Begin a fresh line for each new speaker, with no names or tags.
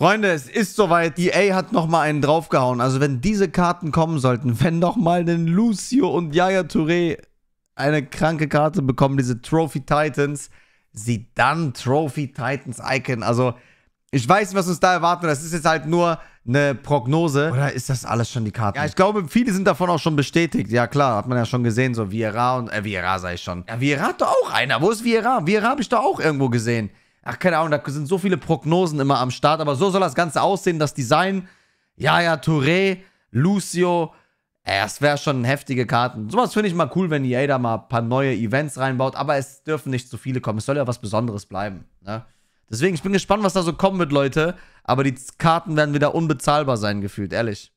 Freunde, es ist soweit. EA hat nochmal einen draufgehauen. Also wenn diese Karten kommen sollten, wenn nochmal den Lucio und Yaya Touré eine kranke Karte bekommen, diese Trophy Titans, sie dann Trophy Titans Icon. Also ich weiß, was uns da erwartet. Das ist jetzt halt nur eine Prognose. Oder ist das alles schon die Karte? Ja, ich glaube, viele sind davon auch schon bestätigt. Ja, klar, hat man ja schon gesehen. So Viera und, äh, Vieira sei ich schon. Ja, Viera hat doch auch einer. Wo ist Viera? Viera habe ich doch auch irgendwo gesehen. Ach, keine Ahnung, da sind so viele Prognosen immer am Start, aber so soll das Ganze aussehen, das Design. Jaja Touré, Lucio, äh, das wäre schon heftige Karten. Sowas finde ich mal cool, wenn EA da mal ein paar neue Events reinbaut, aber es dürfen nicht zu viele kommen. Es soll ja was Besonderes bleiben. Ne? Deswegen, ich bin gespannt, was da so kommen wird, Leute. Aber die Karten werden wieder unbezahlbar sein, gefühlt, ehrlich.